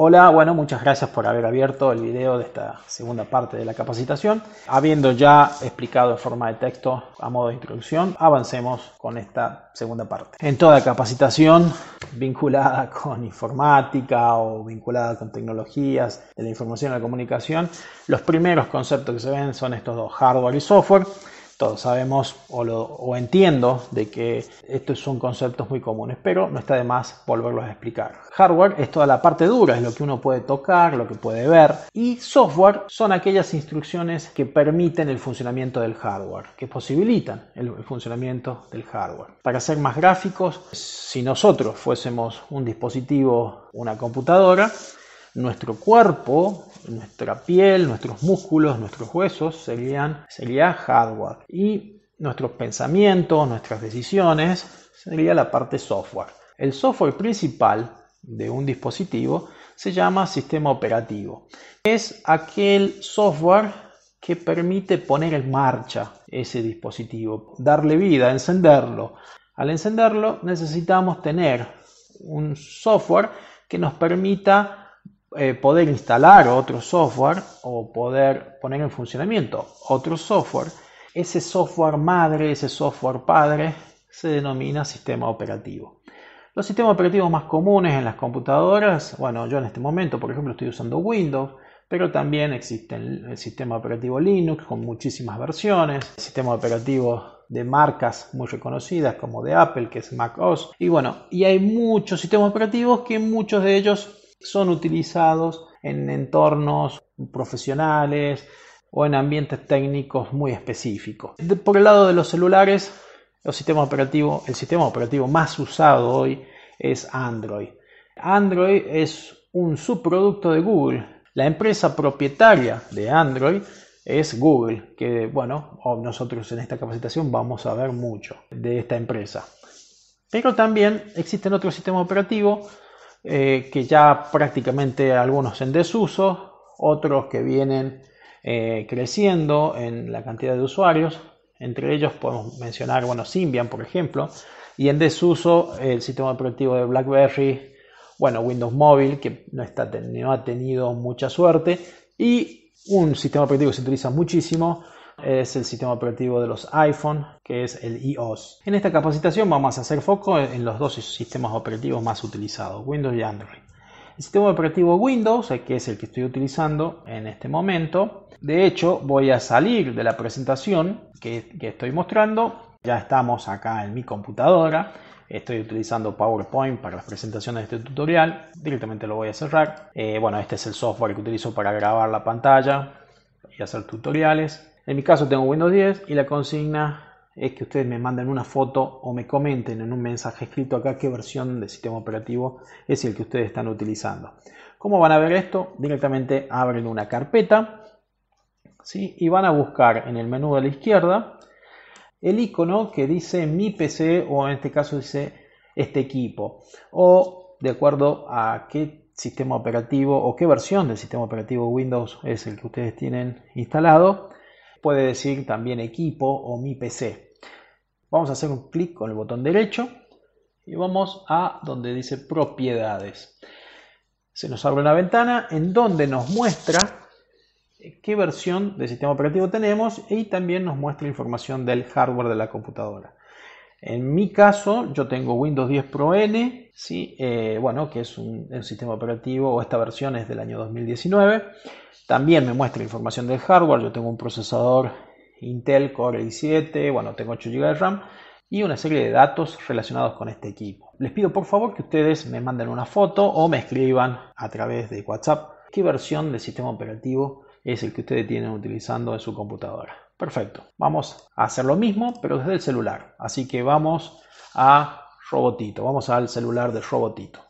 Hola, bueno, muchas gracias por haber abierto el video de esta segunda parte de la capacitación. Habiendo ya explicado en forma de texto a modo de introducción, avancemos con esta segunda parte. En toda capacitación vinculada con informática o vinculada con tecnologías de la información y la comunicación, los primeros conceptos que se ven son estos dos, hardware y software todos sabemos o, entiendo de que estos son conceptos muy comunes, pero no está de más volverlos a explicar. Hardware es toda la parte dura, es lo que uno puede tocar, lo que puede ver, y software son aquellas instrucciones que permiten el funcionamiento del hardware, que posibilitan el, el funcionamiento del hardware. Para ser más gráficos, si nosotros fuésemos un dispositivo, una computadora, nuestro cuerpo nuestra piel, nuestros músculos, nuestros huesos serían, sería hardware. Y nuestros pensamientos, nuestras decisiones sería la parte software. El software principal de un dispositivo se llama sistema operativo. Es aquel software que permite poner en marcha ese dispositivo, darle vida, encenderlo. Al encenderlo necesitamos tener un software que nos permita eh, poder instalar otro software o poder poner en funcionamiento otro software, ese software madre, ese software padre, se denomina sistema operativo. Los sistemas operativos más comunes en las computadoras, bueno, yo en este momento, por ejemplo, estoy usando Windows, pero también existe el sistema operativo Linux con muchísimas versiones, el sistema operativo de marcas muy reconocidas como de Apple, que es Mac OS. Y bueno, y hay muchos sistemas operativos que muchos de ellos son utilizados en entornos profesionales o en ambientes técnicos muy específicos. Por el lado de los celulares, el sistema operativo más usado hoy es Android. Android es un subproducto de Google. La empresa propietaria de Android es Google, que bueno, oh, nosotros en esta capacitación vamos a ver mucho de esta empresa. Pero también existen otros sistemas operativos eh, que ya prácticamente algunos en desuso, otros que vienen eh, creciendo en la cantidad de usuarios. Entre ellos podemos mencionar, bueno, Symbian, por ejemplo, y en desuso el sistema operativo de BlackBerry, bueno, Windows Mobile, que no, no ha tenido mucha suerte, y un sistema operativo que se utiliza muchísimo, es el sistema operativo de los iPhone, que es el iOS. En esta capacitación vamos a hacer foco en los dos sistemas operativos más utilizados, Windows y Android. El sistema operativo Windows, eh, que es el que estoy utilizando en este momento, de hecho voy a salir de la presentación que, estoy mostrando, ya estamos acá en mi computadora, Estoy utilizando PowerPoint para las presentaciones de este tutorial. Directamente lo voy a cerrar. Eh, bueno, este es el software que utilizo para grabar la pantalla y hacer tutoriales. En mi caso tengo Windows 10 y la consigna es que ustedes me manden una foto o me comenten en un mensaje escrito acá qué versión del sistema operativo es el que ustedes están utilizando. ¿Cómo van a ver esto? Directamente abren una carpeta ¿sí? y van a buscar en el menú de la izquierda el icono que dice mi PC o en este caso dice este equipo o de acuerdo a qué sistema operativo o qué versión del sistema operativo Windows es el que ustedes tienen instalado Puede decir también equipo o mi PC. Vamos a hacer un clic con el botón derecho y vamos a donde dice propiedades. Se nos abre una ventana en donde nos muestra qué versión del sistema operativo tenemos y también nos muestra información del hardware de la computadora. En mi caso, yo tengo Windows 10 Pro N, ¿sí? Eh, bueno, que es un, sistema operativo, o esta versión es del año 2019. También me muestra información del hardware, yo tengo un procesador Intel Core i7, bueno, tengo 8 GB de RAM y una serie de datos relacionados con este equipo. Les pido por favor que ustedes me manden una foto o me escriban a través de WhatsApp qué versión del sistema operativo es el que ustedes tienen utilizando en su computadora. Perfecto. Vamos a hacer lo mismo, pero desde el celular. Así que vamos a Robotito. Vamos al celular de Robotito.